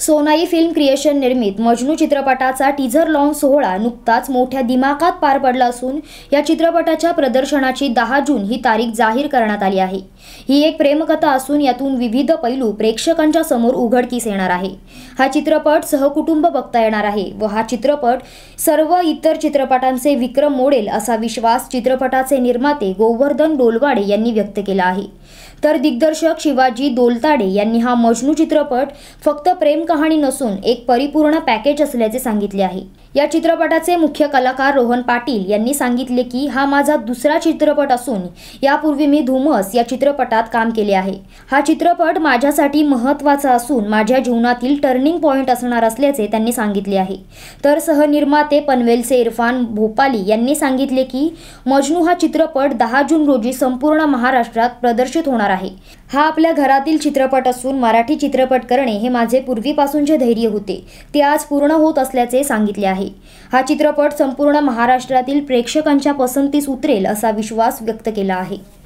Sonai film creation निर्मित मजनू चित्रपटाचा teaser launch सोहळा नुकताच मोठ्या दिमाखात पार पडला असून या चित्रपटाच्या प्रदर्शनाची दहा जून ही तारीख जाहीर करण्यात आली आहे ही एक प्रेमकथा असून यातून विविध पैलू प्रेक्षकांच्या समोर उघडकीस येणार आहे हा चित्रपट सहकुटुंब बघता येणार आहे व हा चित्रपट सर्व इतर चित्रपटांचे विक्रम मोडेल असा विश्वास चित्रपटाचे निर्माते गोवर्धन डोलवाडे यांनी व्यक्त केला आहे तर दिग्दर्शक शिवाजी दोलताडे यांनी हा मजनू चित्रपट फक्त प्रेम कहाणी नसून एक परिपूर्ण पॅकेज असल्याचे सांगितले आहे या चित्रपटाचे मुख्य कलाकार रोहन पाटील यांनी सांगितले की हा माझा दुसरा चित्रपट असून यापूर्वी मी धुमस या चित्रपटात काम केले आहे हा चित्रपट माझ्यासाठी महत्त्वाचा असून माझ्या जीवनातील टर्निंग पॉईंट असणार असल्याचे त्यांनी सांगितले आहे तर सहनिर्माते पनवेलचे इरफान भोपाली यांनी सांगितले की मजनू हा चित्रपट दहा जून रोजी संपूर्ण महाराष्ट्रात प्रदर्शित होणार आहे हा आपल्या घरातील चित्रपट असून मराठी चित्रपट करणे हे माझे पूर्वीपासूनचे धैर्य होते ते आज पूर्ण होत असल्याचे सांगितले आहे हा चित्रपट संपूर्ण महाराष्ट्रातील प्रेक्षकांच्या पसंतीस उतरेल असा विश्वास व्यक्त केला आहे